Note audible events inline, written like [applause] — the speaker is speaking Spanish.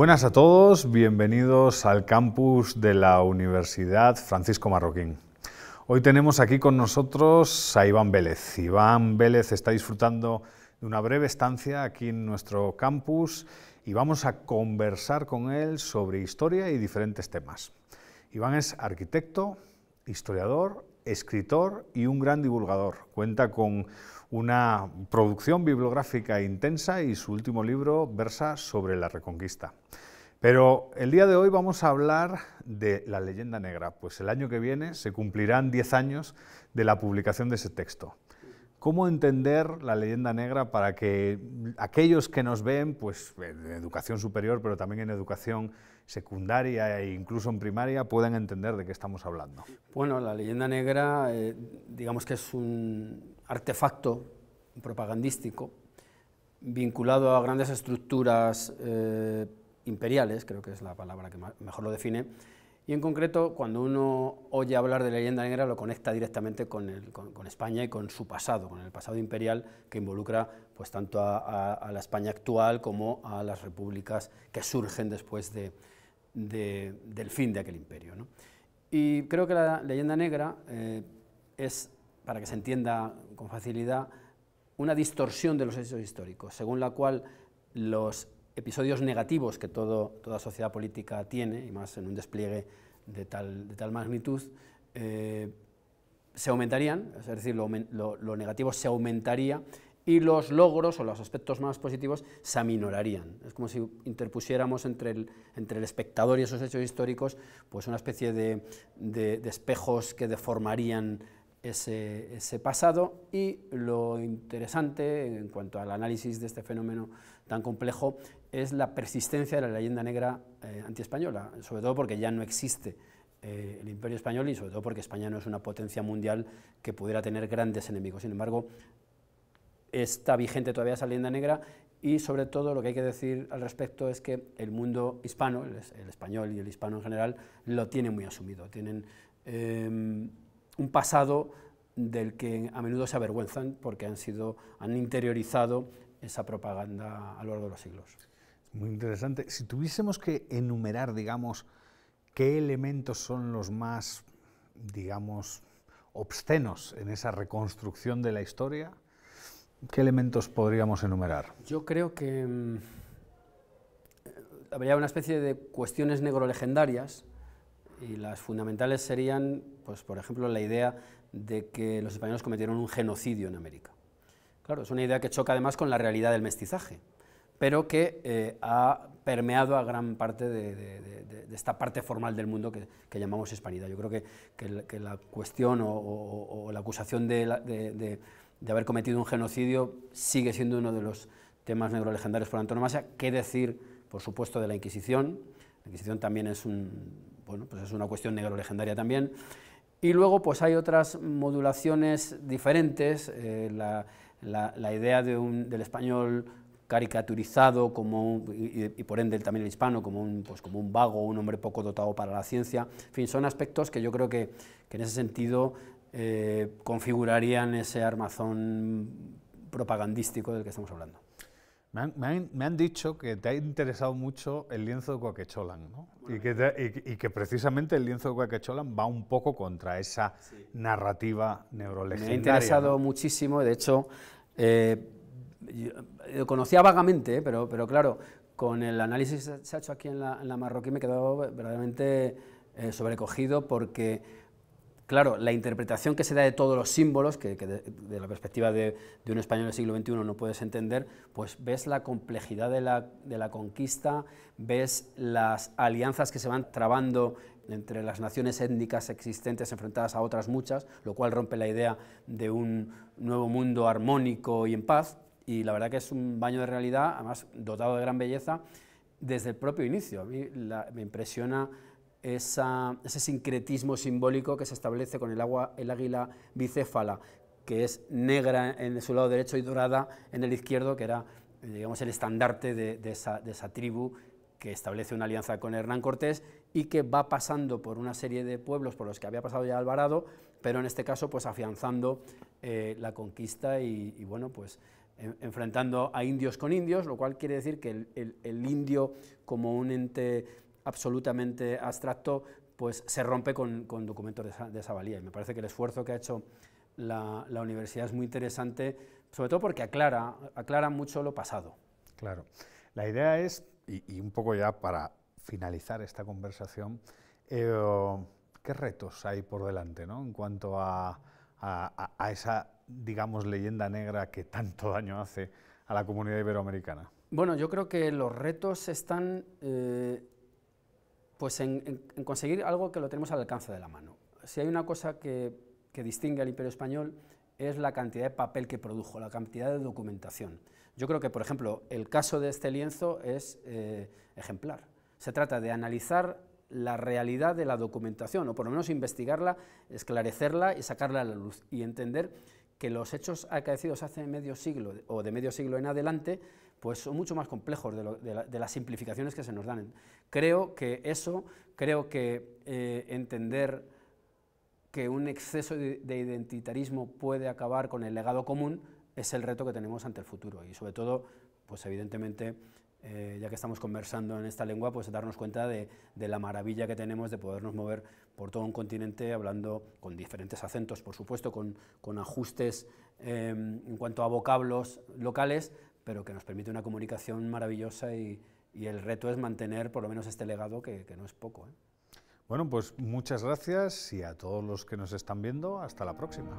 Buenas a todos, bienvenidos al campus de la Universidad Francisco Marroquín. Hoy tenemos aquí con nosotros a Iván Vélez. Iván Vélez está disfrutando de una breve estancia aquí en nuestro campus y vamos a conversar con él sobre historia y diferentes temas. Iván es arquitecto, historiador escritor y un gran divulgador. Cuenta con una producción bibliográfica intensa y su último libro versa sobre la Reconquista. Pero el día de hoy vamos a hablar de la leyenda negra, pues el año que viene se cumplirán 10 años de la publicación de ese texto. ¿Cómo entender la leyenda negra para que aquellos que nos ven, pues en educación superior, pero también en educación secundaria e incluso en primaria, puedan entender de qué estamos hablando? Bueno, la leyenda negra, eh, digamos que es un artefacto propagandístico vinculado a grandes estructuras eh, imperiales, creo que es la palabra que mejor lo define, y en concreto, cuando uno oye hablar de leyenda negra, lo conecta directamente con, España y con su pasado, con el pasado imperial que involucra pues, tanto a, la España actual como a las repúblicas que surgen después de, del fin de aquel imperio. Y creo que la leyenda negra eh, es, para que se entienda con facilidad, una distorsión de los hechos históricos, según la cual los episodios negativos que toda sociedad política tiene, y más en un despliegue de tal, magnitud, eh, se aumentarían, es decir, lo, negativo se aumentaría y los logros o los aspectos más positivos se aminorarían. Es como si interpusiéramos entre el, espectador y esos hechos históricos pues una especie de, espejos que deformarían ese, pasado y lo interesante en cuanto al análisis de este fenómeno tan complejo es la persistencia de la leyenda negra eh, antiespañola, sobre todo porque ya no existe eh, el imperio español y sobre todo porque España no es una potencia mundial que pudiera tener grandes enemigos. Sin embargo, está vigente todavía esa leyenda negra y sobre todo lo que hay que decir al respecto es que el mundo hispano, el, español y el hispano en general, lo tiene muy asumido. Tienen em, un pasado del que a menudo se avergüenzan porque han, sido, han interiorizado esa propaganda a lo largo de los siglos. Muy interesante. Si tuviésemos que enumerar, digamos, qué elementos son los más, digamos, obscenos en esa reconstrucción de la historia, ¿qué elementos podríamos enumerar? Yo creo que mm, habría una especie de cuestiones negrolegendarias y las fundamentales serían, pues, por ejemplo, la idea de que los españoles cometieron un genocidio en América. Claro, es una idea que choca además con la realidad del mestizaje pero que eh, ha permeado a gran parte de, esta parte formal del mundo que, llamamos hispanidad. Yo creo que, la, cuestión o, la acusación de, haber cometido un genocidio sigue siendo uno de los temas negrolegendarios por antonomasia. ¿Qué decir, por supuesto, de la Inquisición? La Inquisición también es, un, pues es una cuestión negrolegendaria también. Y luego pues hay otras modulaciones diferentes, eh, la, idea del español caricaturizado como y, por ende también el hispano como un, pues como un vago, un hombre poco dotado para la ciencia. En fin, son aspectos que yo creo que, en ese sentido eh, configurarían ese armazón propagandístico del que estamos hablando. Me han, dicho que te ha interesado mucho el lienzo de Coaquecholan, y, que y, que precisamente el lienzo de Coaquecholan va un poco contra esa narrativa neurolegendaria. Me ha interesado muchísimo, de hecho, eh, yo eh, conocía vagamente, eh, pero, pero claro, con el análisis que se ha hecho aquí en la, marroquí me he quedado verdaderamente eh, sobrecogido porque, claro, la interpretación que se da de todos los símbolos, que, desde de, la perspectiva de, un español del siglo XXI no puedes entender, pues ves la complejidad de la, de la conquista, ves las alianzas que se van trabando entre las naciones étnicas existentes enfrentadas a otras muchas, lo cual rompe la idea de un nuevo mundo armónico y en paz, y la verdad que es un baño de realidad, además dotado de gran belleza, desde el propio inicio. A mí me impresiona ese sincretismo simbólico que se establece con el, agua, el águila bicéfala, que es negra en su lado derecho y dorada en el izquierdo, que era digamos, el estandarte de, esa, tribu que establece una alianza con Hernán Cortés y que va pasando por una serie de pueblos por los que había pasado ya Alvarado, pero en este caso pues afianzando eh, la conquista y bueno pues enfrentando a indios con indios, lo cual quiere decir que el, indio como un ente absolutamente abstracto pues se rompe con, documentos de esa, valía. Y me parece que el esfuerzo que ha hecho la, universidad es muy interesante, sobre todo porque aclara, aclara mucho lo pasado. Claro. La idea es, y, un poco ya para finalizar esta conversación, eh, ¿qué retos hay por delante en cuanto a esa digamos, leyenda negra que tanto [laughs] daño hace a la comunidad iberoamericana? Bueno, yo creo que los retos están eh, pues en, conseguir algo que lo tenemos al alcance de la mano. Si hay una cosa que, que distingue al imperio español es la cantidad de papel que produjo, la cantidad de documentación. Yo creo que, por ejemplo, el caso de este lienzo es eh, ejemplar. Se trata de analizar la realidad de la documentación, o por lo menos investigarla, esclarecerla y sacarla a la luz, y entender que los hechos acaecidos hace medio siglo o de medio siglo en adelante, pues son mucho más complejos de, las simplificaciones que se nos dan. Creo que eso, creo que eh, entender que un exceso de, de identitarismo puede acabar con el legado común es el reto que tenemos ante el futuro y sobre todo, pues evidentemente, eh, ya que estamos conversando en esta lengua, pues darnos cuenta de, la maravilla que tenemos de podernos mover por todo un continente hablando con diferentes acentos, por supuesto, con, ajustes em, en cuanto a vocablos locales, pero que nos permite una comunicación maravillosa y, el reto es mantener por lo menos este legado, que, no es poco. ¿eh? Bueno, pues muchas gracias y a todos los que nos están viendo, hasta la próxima.